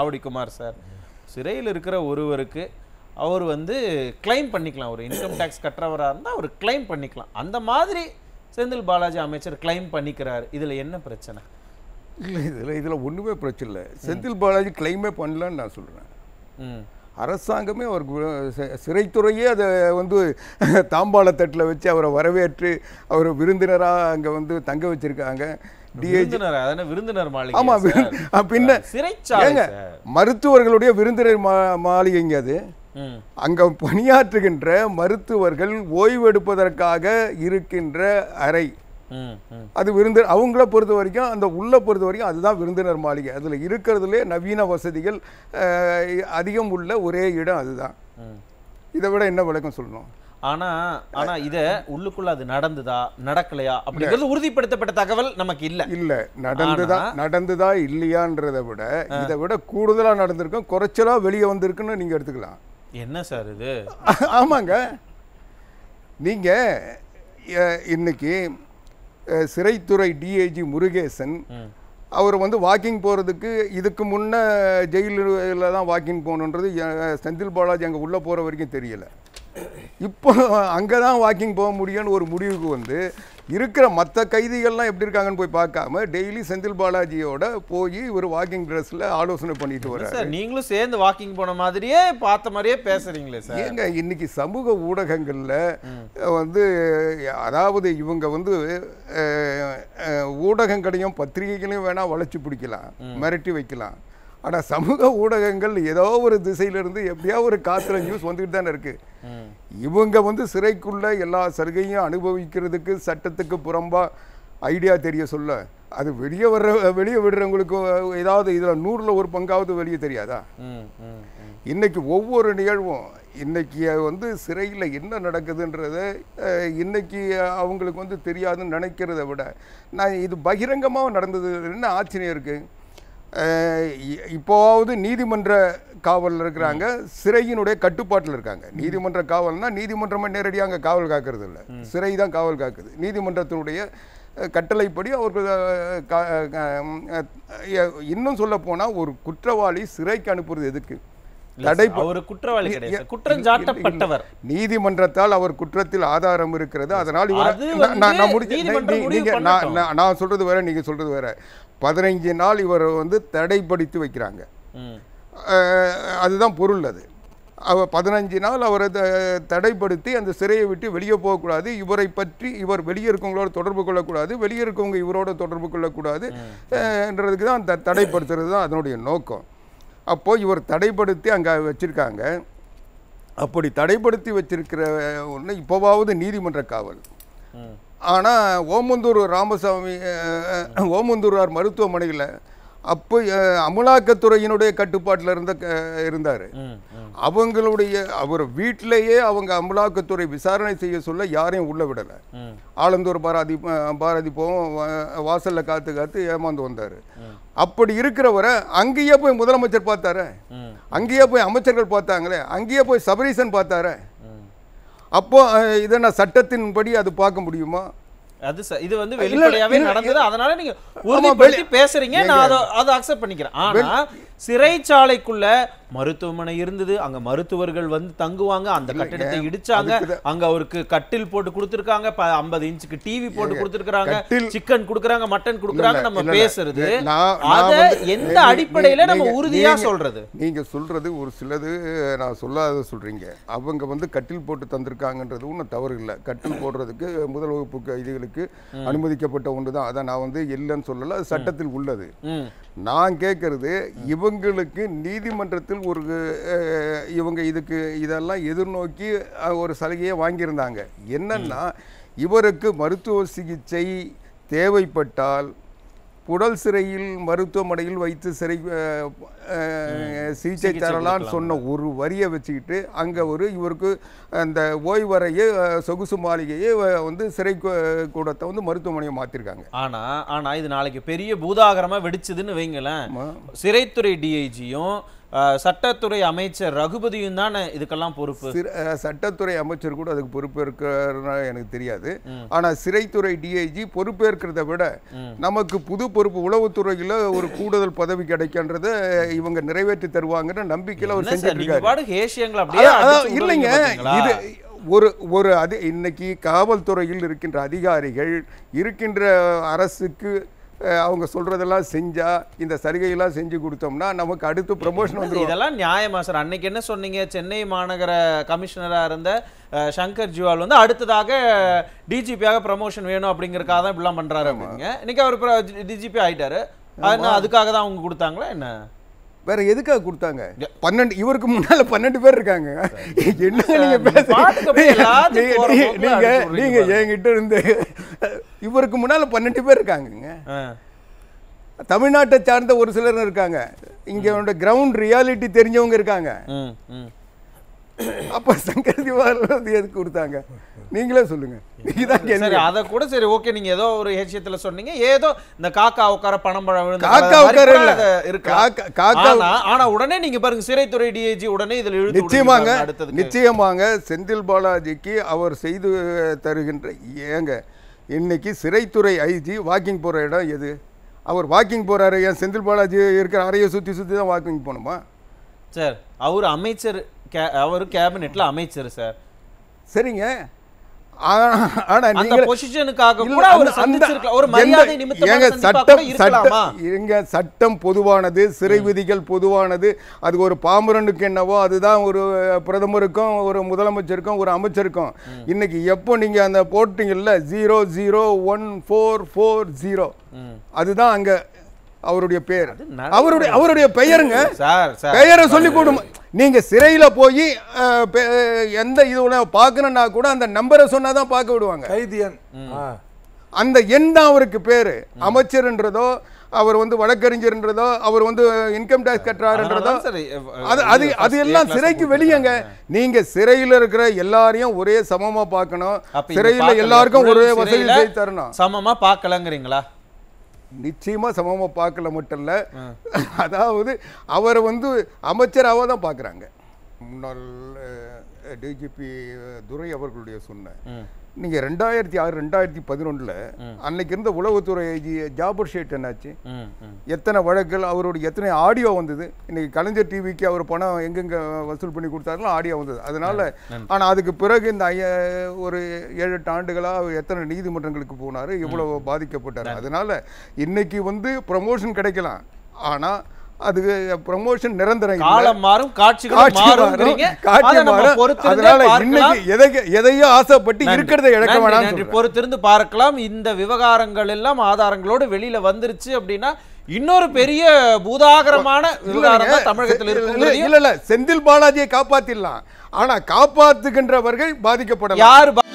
Avadi Kumar sir சிறையில் இருக்கிற ஒருவருக்கு அவர் வந்து கிளைம் பண்ணிக்கலாம் ஒரு இன்கம் டேக்ஸ் கட்டுறவராக இருந்தால் அவர் கிளைம் பண்ணிக்கலாம் அந்த மாதிரி செந்தில் பாலாஜி அமைச்சர் கிளைம் பண்ணிக்கிறார் இதில் என்ன பிரச்சனை இல்லை இதில் இதில் ஒன்றுமே பிரச்சனை இல்லை செந்தில் பாலாஜி கிளைமே பண்ணலன்னு நான் சொல்கிறேன் அரசாங்கமே அவருக்கு சிறைத்துறையே அதை வந்து தாம்பாளத்தட்டில் வச்சு அவரை வரவேற்று அவர் விருந்தினராக அங்கே வந்து தங்க வச்சுருக்காங்க விருந்தினர் ஆமா மருத்துவர்களுடைய விருந்தினர் மாளிகைங்க அது அங்க பணியாற்றுகின்ற மருத்துவர்கள் ஓய்வெடுப்பதற்காக இருக்கின்ற அறை அது விருந்து அவங்கள பொறுத்த வரைக்கும் அந்த உள்ள பொறுத்த வரைக்கும் அதுதான் விருந்தினர் மாளிகை அதில் இருக்கிறதுலே நவீன வசதிகள் அதிகம் உள்ள ஒரே இடம் அதுதான் இதை விட என்ன விளக்கம் சொல்லணும் ஆனா ஆனா இத உள்ளுக்குள்ள அது நடந்துதா நடக்கலையா அப்படிங்கிறது உறுதிப்படுத்தப்பட்ட தகவல் நமக்கு இல்ல இல்ல நடந்துதா நடந்துதா இல்லையான்றத விட இதை விட கூடுதலா நடந்திருக்கும் குறைச்சலா வெளியே வந்திருக்குன்னு நீங்க எடுத்துக்கலாம் என்ன சார் இது ஆமாங்க நீங்க இன்னைக்கு சிறைத்துறை டிஐஜி முருகேசன் அவர் வந்து வாக்கிங் போகிறதுக்கு இதுக்கு முன்னே ஜெயிலில் தான் வாக்கிங் போகணுன்றது செந்தில் பாலாஜி அங்கே உள்ளே போகிற வரைக்கும் தெரியலை இப்போ அங்கே தான் வாக்கிங் போக முடியும்னு ஒரு முடிவுக்கு வந்து இருக்கிற மற்ற கைதிகள்லாம் எப்படி இருக்காங்கன்னு போய் பார்க்காம டெய்லி செந்தில் பாலாஜியோட போய் ஒரு வாக்கிங் ட்ரெஸ்ல ஆலோசனை பண்ணிட்டு வர சார் நீங்களும் சேர்ந்து வாக்கிங் போன மாதிரியே பார்த்த மாதிரியே பேசுறீங்களே சார் ஏங்க இன்னைக்கு சமூக ஊடகங்களில் வந்து அதாவது இவங்க வந்து ஊடகங்களையும் பத்திரிகைகளையும் வேணால் வளர்ச்சி பிடிக்கலாம் மிரட்டி வைக்கலாம் ஆனால் சமூக ஊடகங்கள் ஏதோ ஒரு திசையிலிருந்து எப்படியா ஒரு காத்துல நியூஸ் வந்துட்டு தானே இருக்குது இவங்க வந்து சிறைக்குள்ள எல்லா சலுகையும் அனுபவிக்கிறதுக்கு சட்டத்துக்கு புறம்பாக ஐடியா தெரிய சொல்ல அது வெளியே வர்ற வெளியே விடுறவங்களுக்கு ஏதாவது இதில் நூறில் ஒரு பங்காவது வெளியே தெரியாதா இன்னைக்கு ஒவ்வொரு நிகழ்வும் இன்னைக்கு வந்து சிறையில் என்ன நடக்குதுன்றத இன்னைக்கு அவங்களுக்கு வந்து தெரியாதுன்னு நினைக்கிறத விட நான் இது பகிரங்கமாக நடந்தது என்ன ஆச்சரியம் இருக்குது இப்போவாவது நீதிமன்ற காவலில் இருக்கிறாங்க சிறையினுடைய கட்டுப்பாட்டில் இருக்காங்க நீதிமன்ற காவல்னா நீதிமன்றமே நேரடியாக அங்கே காவல் காக்கிறது இல்லை சிறை தான் காவல் காக்குது நீதிமன்றத்தினுடைய கட்டளைப்படி அவர்கள் இன்னும் சொல்ல போனால் ஒரு குற்றவாளி சிறைக்கு அனுப்புறது எதுக்கு நீதிமன்றத்தால் அவர் குற்றத்தில் ஆதாரம் இருக்கிறது அதனால் நான் சொல்றது வேற நீங்க சொல்றது வேற பதினைஞ்சு நாள் இவரை வந்து தடைப்படுத்தி வைக்கிறாங்க அதுதான் பொருள் அது அவர் பதினஞ்சு நாள் அவரை தடைப்படுத்தி அந்த சிறையை விட்டு வெளியே போகக்கூடாது இவரை பற்றி இவர் வெளியே இருக்கவங்களோட தொடர்பு கொள்ளக்கூடாது வெளியே இருக்கவங்க இவரோட தொடர்பு கொள்ளக்கூடாது என்றதுக்கு தான் த தடைப்படுத்துறது தான் அதனுடைய நோக்கம் அப்போது இவர் தடைப்படுத்தி அங்கே வச்சுருக்காங்க அப்படி தடைப்படுத்தி வச்சிருக்கிற ஒன்று இப்போவாவது நீதிமன்ற காவல் ஆனால் ஓமந்தூர் ராமசாமி ஓமந்தூரார் மருத்துவமனையில் அப்போ அமலாக்கத்துறையினுடைய கட்டுப்பாட்டில் இருந்த இருந்தார் அவங்களுடைய அவர் வீட்டிலேயே அவங்க அமலாக்கத்துறை விசாரணை செய்ய சொல்ல யாரையும் உள்ளே விடலை ஆலந்தூர் பாராதி பாரதி போவோம் வாசலில் காத்து காத்து ஏமாந்து வந்தார் அப்படி இருக்கிறவரை அங்கேயே போய் முதலமைச்சர் பார்த்தாரு அங்கேயே போய் அமைச்சர்கள் பார்த்தாங்களே அங்கேயே போய் சபரீசன் பார்த்தாரு அப்போது இதென்ன சட்டத்தின்படி அது பார்க்க முடியுமா அது இது வந்து வெளிப்படையாவே நடந்தது அதனால நீங்க உறுதிப்படுத்தி பேசுறீங்க நான் அதை அதை அக்செப்ட் பண்ணிக்கிறேன் ஆனா சிறைச்சாலைக்குள்ள மருத்துவமனை இருந்தது அங்க மருத்துவர்கள் வந்து தங்குவாங்க அந்த கட்டிடத்தை இடிச்சாங்க அங்க அவருக்கு கட்டில் போட்டு கொடுத்துருக்காங்க ஐம்பது இன்ச்சுக்கு டிவி போட்டு கொடுத்துருக்காங்க சிக்கன் கொடுக்குறாங்க மட்டன் கொடுக்குறாங்க நம்ம பேசுறது அத எந்த அடிப்படையில நம்ம உறுதியா சொல்றது நீங்க சொல்றது ஒரு சிலது நான் சொல்லாத சொல்றீங்க அவங்க வந்து கட்டில் போட்டு தந்திருக்காங்கன்றது ஒன்றும் தவறு இல்லை கட்டில் போடுறதுக்கு முதல் வகுப்பு இதுகளுக்கு செய்வதற்கு அனுமதிக்கப்பட்ட ஒன்று தான் அதை நான் வந்து இல்லைன்னு சொல்லலை அது சட்டத்தில் உள்ளது நான் கேட்கறது இவங்களுக்கு நீதிமன்றத்தில் ஒரு இவங்க இதுக்கு இதெல்லாம் எதிர்நோக்கி ஒரு சலுகையை வாங்கியிருந்தாங்க என்னன்னா இவருக்கு மருத்துவ சிகிச்சை தேவைப்பட்டால் உடல் சிறையில் மருத்துவமனையில் வைத்து சிறை சிகிச்சை தரலான்னு சொன்ன ஒரு வரியை வச்சுக்கிட்டு அங்கே ஒரு இவருக்கு அந்த ஓய்வறையே சொகுசு மாளிகையே வந்து சிறை கூடத்தை வந்து மருத்துவமனையை மாற்றிருக்காங்க ஆனால் ஆனால் இது நாளைக்கு பெரிய பூதாகரமாக வெடிச்சதுன்னு வைங்களேன் சிறைத்துறை டிஐஜியும் சட்டத்துறை அமைச்சர் ரகுபதியும் தான் இதுக்கெல்லாம் பொறுப்பு சட்டத்துறை அமைச்சர் கூட அதுக்கு பொறுப்பு எனக்கு தெரியாது ஆனால் சிறைத்துறை டிஐஜி பொறுப்பேற்கிறத விட நமக்கு புது பொறுப்பு உளவுத்துறையில் ஒரு கூடுதல் பதவி கிடைக்கின்றத இவங்க நிறைவேற்றி தருவாங்கன்னு நம்பிக்கையில் அவர் செஞ்சிருக்காரு இல்லைங்க இது ஒரு ஒரு அது இன்னைக்கு காவல்துறையில் இருக்கின்ற அதிகாரிகள் இருக்கின்ற அரசுக்கு அவங்க சொல்கிறதெல்லாம் செஞ்சால் இந்த எல்லாம் செஞ்சு கொடுத்தோம்னா நமக்கு அடுத்து ப்ரமோஷன் வந்து இதெல்லாம் நியாயமா சார் அன்னைக்கு என்ன சொன்னீங்க சென்னை மாநகர கமிஷனராக இருந்த சங்கர் ஜிவால் வந்து அடுத்ததாக டிஜிபியாக ப்ரமோஷன் வேணும் அப்படிங்கறக்காக தான் இப்படிலாம் பண்ணுறாரு அப்படிங்க இன்னைக்கு அவர் டிஜிபி ஆயிட்டாரு அதுக்காக தான் அவங்க கொடுத்தாங்களா என்ன வேற எதுக்காக கொடுத்தாங்க பன்னெண்டு இவருக்கு முன்னால பன்னெண்டு பேர் இருக்காங்க என்ன நீங்க நீங்க நீங்க என்கிட்ட இருந்து இவருக்கு முன்னால பன்னெண்டு பேர் இருக்காங்கங்க தமிழ்நாட்டை சார்ந்த ஒரு சிலர் இருக்காங்க இங்க கிரவுண்ட் ரியாலிட்டி தெரிஞ்சவங்க இருக்காங்க அப்ப சங்கர் திவாரி எதுக்கு கொடுத்தாங்க நீங்களே சொல்லுங்க கூட சரி ஓகே ஏதோ ஒரு ஏதோ இந்த காக்கா காக்கா உடனே சிறைத்துறை உடனே செந்தில் பாலாஜிக்கு அவர் செய்து தருகின்ற ஏங்க இன்னைக்கு சிறைத்துறை ஐஜி வாக்கிங் போற இடம் எது அவர் வாக்கிங் போறாரு ஏன் செந்தில் பாலாஜி இருக்கிற அறையை சுத்தி சுத்தி தான் வாக்கிங் போனோமா சார் அவர் அமைச்சர் அவர் கேபினெட்ல அமைச்சர் சார் சரிங்க சட்டம் பொதுவானது சிறை விதிகள் பொதுவானது அது ஒரு பாமரனுக்கு என்னவோ அதுதான் ஒரு பிரதமருக்கும் ஒரு முதலமைச்சருக்கும் ஒரு அமைச்சருக்கும் இன்னைக்கு எப்போ நீங்க அந்த போட்டீங்கல்ல zero zero one four four zero அதுதான் அங்க அவருடைய பேர் அவருடைய அவருடைய பெயருங்க பெயரை சொல்லி கூடும் நீங்கள் சிறையில் போய் எந்த இது பார்க்கணுன்னா கூட அந்த நம்பரை சொன்னால் தான் பார்க்க விடுவாங்க கைதியன் அந்த எண் தான் அவருக்கு பேர் அமைச்சர்ன்றதோ அவர் வந்து வழக்கறிஞர்ன்றதோ அவர் வந்து இன்கம் டேக்ஸ் கட்டுறாருன்றதோ அது அது அது எல்லாம் சிறைக்கு வெளியேங்க நீங்க சிறையில் இருக்கிற எல்லாரையும் ஒரே சமமா பார்க்கணும் சிறையில் எல்லாருக்கும் ஒரே வசதி தரணும் சமமா பார்க்கலங்கிறீங்களா நிச்சயமாக சமமாக பார்க்கல மட்டும் இல்லை அதாவது அவரை வந்து அமைச்சராக தான் பார்க்குறாங்க முன்னாள் டிஜிபி துரை அவர்களுடைய சொன்ன நீங்கள் ரெண்டாயிரத்தி ஆறு ரெண்டாயிரத்தி பதினொன்றில் அன்னைக்கு இருந்த உளவுத்துறை ஐஜி ஜாபர் ஷேட் என்னாச்சு எத்தனை வழக்குகள் அவருடைய எத்தனை ஆடியோ வந்தது இன்னைக்கு கலைஞர் டிவிக்கு அவர் பணம் எங்கெங்கே வசூல் பண்ணி கொடுத்தாருங்களோ ஆடியோ வந்தது அதனால் ஆனால் அதுக்கு பிறகு இந்த ஐய ஒரு ஏழு எட்டு ஆண்டுகளாக எத்தனை நீதிமன்றங்களுக்கு போனார் இவ்வளோ பாதிக்கப்பட்டார் அதனால் இன்னைக்கு வந்து ப்ரமோஷன் கிடைக்கலாம் ஆனால் அது ப்ரமோஷன் நிரந்தரம் காலம் மாறும் காட்சிகள் மாறும் காட்சி மாறும் அதனால இன்னைக்கு எதை எதையும் ஆசைப்பட்டு இருக்கிறத இழக்க வேணாம் பொறுத்திருந்து பார்க்கலாம் இந்த விவகாரங்கள் எல்லாம் ஆதாரங்களோடு வெளியில வந்துருச்சு அப்படின்னா இன்னொரு பெரிய பூதாகரமான விவகாரம் தமிழகத்தில் இருக்கு இல்ல இல்ல செந்தில் பாலாஜியை காப்பாத்திடலாம் ஆனா காப்பாத்துகின்றவர்கள் பாதிக்கப்படலாம் யார்